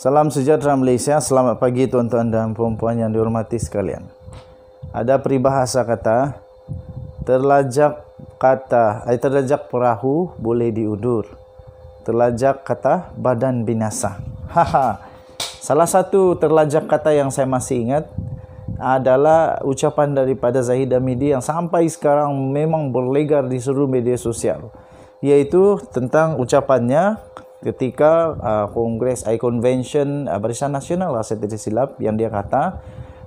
Salam sejahtera Malaysia, selamat pagi tuan-tuan dan puan-puan yang dihormati sekalian. Ada peribahasa kata, terlajak kata, ai eh, terlajak perahu boleh diudur. Terlajak kata badan binasa. Haha. Salah satu terlajak kata yang saya masih ingat adalah ucapan daripada Zahid Amidi yang sampai sekarang memang berlegar di seluruh media sosial. Yaitu tentang ucapannya, ketika uh, Kongres I Convention uh, Barisan Nasional lah saya tidak silap yang dia kata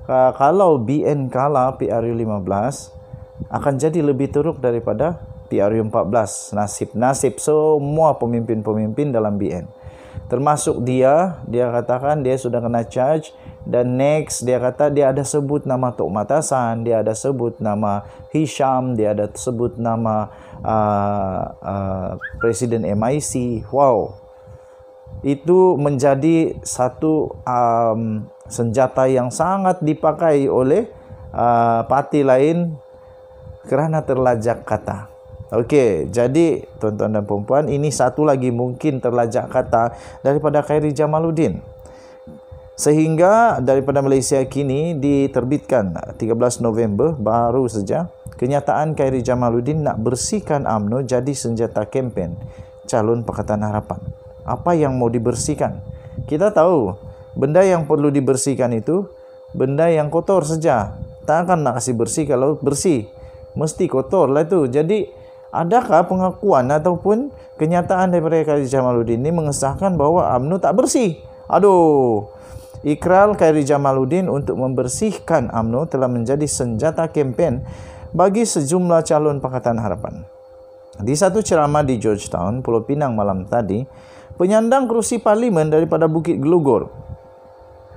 uh, kalau BN kalah PRU 15 akan jadi lebih teruk daripada PRU 14 nasib nasib semua pemimpin-pemimpin dalam BN termasuk dia dia katakan dia sudah kena charge dan next dia kata dia ada sebut nama Tok Matasan dia ada sebut nama Hisham dia ada sebut nama uh, uh, Presiden MIC wow itu menjadi satu um, senjata yang sangat dipakai oleh uh, parti lain kerana terlajak kata. Okey, jadi tuan-tuan dan puan-puan, ini satu lagi mungkin terlajak kata daripada Khairi Jamaluddin. Sehingga daripada Malaysia kini diterbitkan 13 November baru saja kenyataan Khairi Jamaluddin nak bersihkan AMNO jadi senjata kempen calon Pakatan Harapan apa yang mau dibersihkan. Kita tahu benda yang perlu dibersihkan itu benda yang kotor saja. Tak akan nak kasih bersih kalau bersih. Mesti kotor lah itu. Jadi adakah pengakuan ataupun kenyataan daripada Khairi Jamaluddin ini mengesahkan bahawa UMNO tak bersih? Aduh. Ikral Khairi Jamaluddin untuk membersihkan UMNO telah menjadi senjata kempen bagi sejumlah calon Pakatan Harapan. Di satu ceramah di Georgetown, Pulau Pinang malam tadi, penyandang kerusi parlimen daripada Bukit Gelugor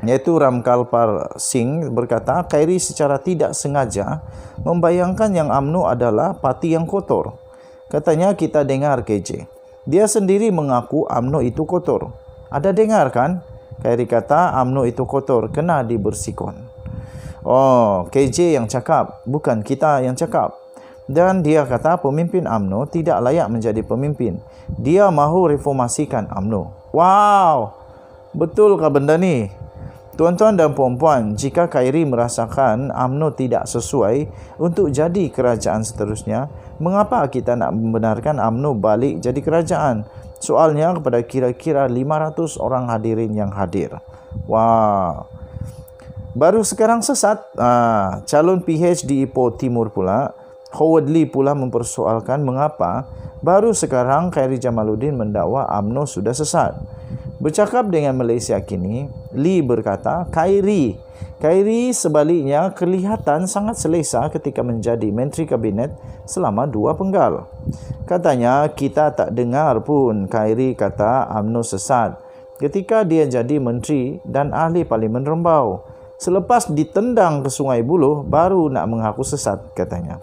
iaitu Ramkalpar Singh berkata Khairi secara tidak sengaja membayangkan yang UMNO adalah parti yang kotor katanya kita dengar KJ dia sendiri mengaku UMNO itu kotor ada dengar kan Khairi kata UMNO itu kotor kena dibersihkan oh KJ yang cakap bukan kita yang cakap dan dia kata pemimpin AMNO tidak layak menjadi pemimpin. Dia mahu reformasikan AMNO. Wow. Betul ke benda ni? Tuan-tuan dan puan-puan, jika Khairi merasakan AMNO tidak sesuai untuk jadi kerajaan seterusnya, mengapa kita nak membenarkan AMNO balik jadi kerajaan? Soalnya kepada kira-kira 500 orang hadirin yang hadir. Wow. Baru sekarang sesat, ah, calon PH di Ipoh e Timur pula, Howard Lee pula mempersoalkan mengapa baru sekarang Khairi Jamaluddin mendakwa AMNO sudah sesat. Bercakap dengan Malaysia kini, Lee berkata, Khairi, Khairi sebaliknya kelihatan sangat selesa ketika menjadi Menteri Kabinet selama dua penggal. Katanya, kita tak dengar pun Khairi kata AMNO sesat ketika dia jadi Menteri dan Ahli Parlimen Rembau. Selepas ditendang ke Sungai Buloh, baru nak mengaku sesat, katanya.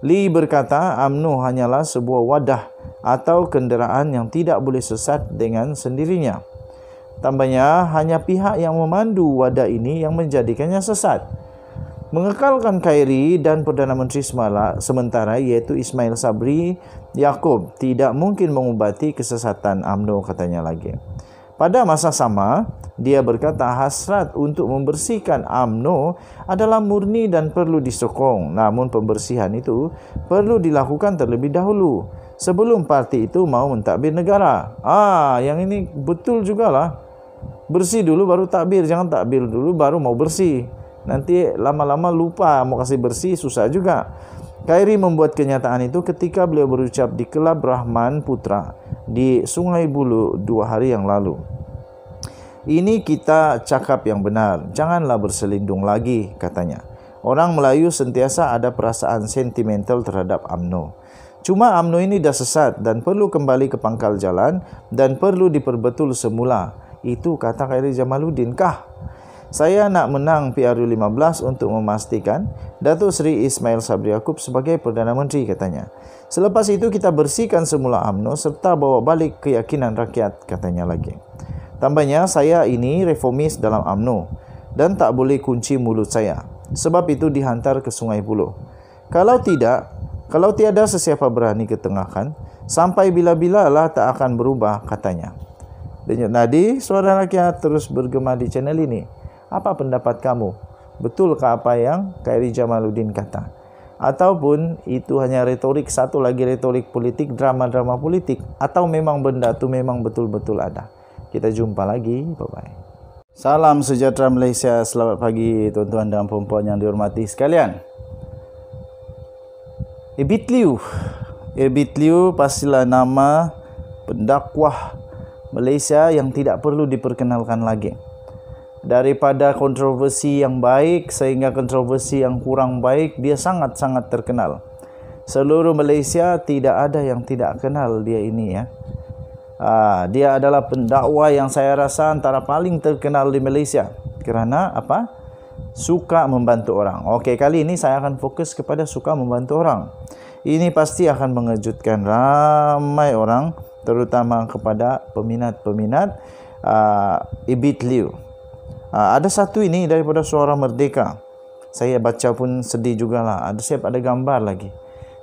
Li berkata, Amnu hanyalah sebuah wadah atau kenderaan yang tidak boleh sesat dengan sendirinya. Tambahnya, hanya pihak yang memandu wadah ini yang menjadikannya sesat. Mengekalkan Khairi dan Perdana Menteri Semala sementara iaitu Ismail Sabri Yaakob tidak mungkin mengubati kesesatan amnu katanya lagi. Pada masa sama, dia berkata hasrat untuk membersihkan amno adalah murni dan perlu disokong. Namun pembersihan itu perlu dilakukan terlebih dahulu sebelum parti itu mau mentakbir negara. Ah, yang ini betul juga lah. Bersih dulu baru takbir, jangan takbir dulu baru mau bersih. Nanti lama-lama lupa mau kasih bersih susah juga. Kairi membuat kenyataan itu ketika beliau berucap di kelab Rahman Putra di Sungai Bulu dua hari yang lalu. Ini kita cakap yang benar, janganlah berselindung lagi, katanya. Orang Melayu sentiasa ada perasaan sentimental terhadap UMNO. Cuma UMNO ini dah sesat dan perlu kembali ke pangkal jalan dan perlu diperbetul semula. Itu kata Khairi Jamaluddin kah? Saya nak menang PRU15 untuk memastikan Datuk Seri Ismail Sabri Yaakob sebagai Perdana Menteri katanya. Selepas itu kita bersihkan semula UMNO serta bawa balik keyakinan rakyat katanya lagi. Tambahnya saya ini reformis dalam UMNO dan tak boleh kunci mulut saya. Sebab itu dihantar ke Sungai Buloh. Kalau tidak, kalau tiada sesiapa berani ketengahkan, sampai bila-bila lah tak akan berubah katanya. Denyut nadi suara rakyat terus bergema di channel ini apa pendapat kamu? Betulkah apa yang Kairi Jamaluddin kata? Ataupun itu hanya retorik, satu lagi retorik politik, drama-drama politik. Atau memang benda itu memang betul-betul ada. Kita jumpa lagi. Bye-bye. Salam sejahtera Malaysia. Selamat pagi tuan-tuan dan puan-puan yang dihormati sekalian. Ibit Liu. Ibit Liu pastilah nama pendakwah Malaysia yang tidak perlu diperkenalkan lagi daripada kontroversi yang baik sehingga kontroversi yang kurang baik dia sangat-sangat terkenal seluruh Malaysia tidak ada yang tidak kenal dia ini ya Aa, ah, dia adalah pendakwa yang saya rasa antara paling terkenal di Malaysia kerana apa suka membantu orang okey kali ini saya akan fokus kepada suka membantu orang ini pasti akan mengejutkan ramai orang terutama kepada peminat-peminat uh, Ibit Liu. Ah, ada satu ini daripada suara merdeka. Saya baca pun sedih jugalah. Ada siap ada gambar lagi.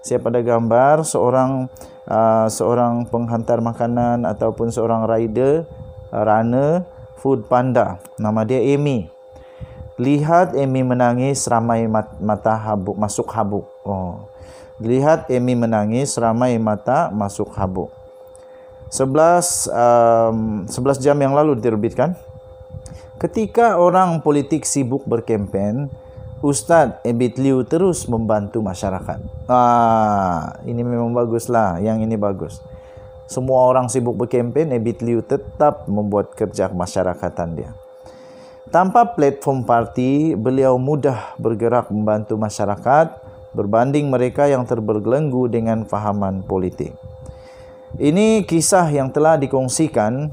Siap ada gambar seorang ah, seorang penghantar makanan ataupun seorang rider ah, runner food panda nama dia Amy. Lihat Amy menangis ramai mata habuk masuk habuk. Oh. Lihat Amy menangis ramai mata masuk habuk. 11 um, 11 jam yang lalu diterbitkan Ketika orang politik sibuk berkempen, Ustaz Ebit Liu terus membantu masyarakat. Ah, ini memang baguslah, yang ini bagus. Semua orang sibuk berkempen, Ebit Liu tetap membuat kerja masyarakatan dia. Tanpa platform parti, beliau mudah bergerak membantu masyarakat berbanding mereka yang terbelenggu dengan fahaman politik. Ini kisah yang telah dikongsikan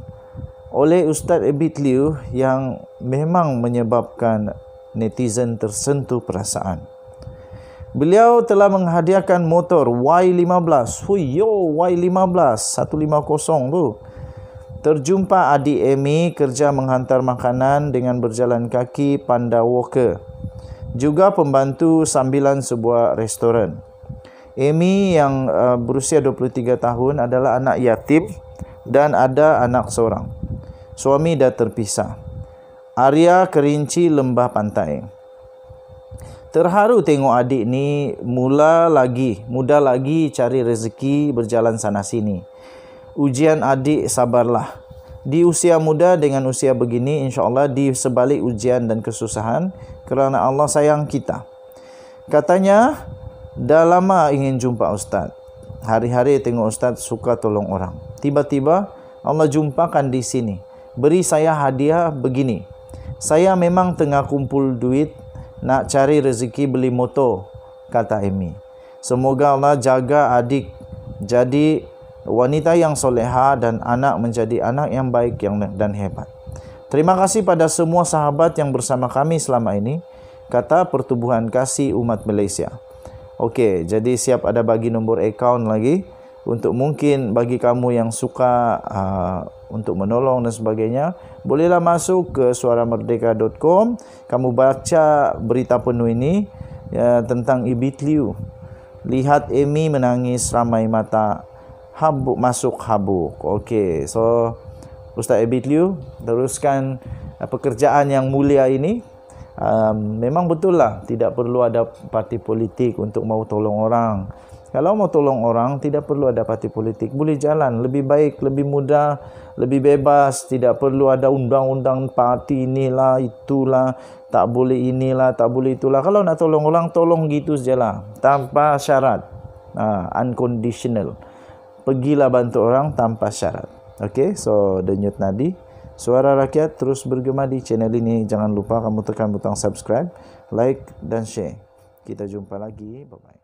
oleh Ustaz Abid Liu yang memang menyebabkan netizen tersentuh perasaan. Beliau telah menghadiahkan motor Y15. Hui yo Y15 150 tu. Terjumpa adik Amy kerja menghantar makanan dengan berjalan kaki panda walker. Juga pembantu sambilan sebuah restoran. Amy yang uh, berusia 23 tahun adalah anak yatim dan ada anak seorang suami dah terpisah. Arya kerinci lembah pantai. Terharu tengok adik ni mula lagi, muda lagi cari rezeki berjalan sana sini. Ujian adik sabarlah. Di usia muda dengan usia begini insyaAllah di sebalik ujian dan kesusahan kerana Allah sayang kita. Katanya dah lama ingin jumpa Ustaz. Hari-hari tengok Ustaz suka tolong orang. Tiba-tiba Allah jumpakan di sini beri saya hadiah begini. Saya memang tengah kumpul duit nak cari rezeki beli motor, kata Amy. Semoga Allah jaga adik jadi wanita yang soleha dan anak menjadi anak yang baik yang dan hebat. Terima kasih pada semua sahabat yang bersama kami selama ini, kata Pertubuhan Kasih Umat Malaysia. Okey, jadi siap ada bagi nombor account lagi untuk mungkin bagi kamu yang suka uh, untuk menolong dan sebagainya bolehlah masuk ke suaramerdeka.com kamu baca berita penuh ini uh, tentang Ibit Liu lihat Amy menangis ramai mata habuk masuk habuk okey so Ustaz Ibit Liu teruskan uh, pekerjaan yang mulia ini um, memang betul lah tidak perlu ada parti politik untuk mau tolong orang kalau mau tolong orang, tidak perlu ada parti politik. Boleh jalan, lebih baik, lebih mudah, lebih bebas. Tidak perlu ada undang-undang parti inilah, itulah. Tak boleh inilah, tak boleh itulah. Kalau nak tolong orang, tolong gitu saja lah. Tanpa syarat. Uh, unconditional. Pergilah bantu orang tanpa syarat. Okay, so denyut nadi. Suara rakyat terus bergema di channel ini. Jangan lupa kamu tekan butang subscribe, like dan share. Kita jumpa lagi. Bye-bye.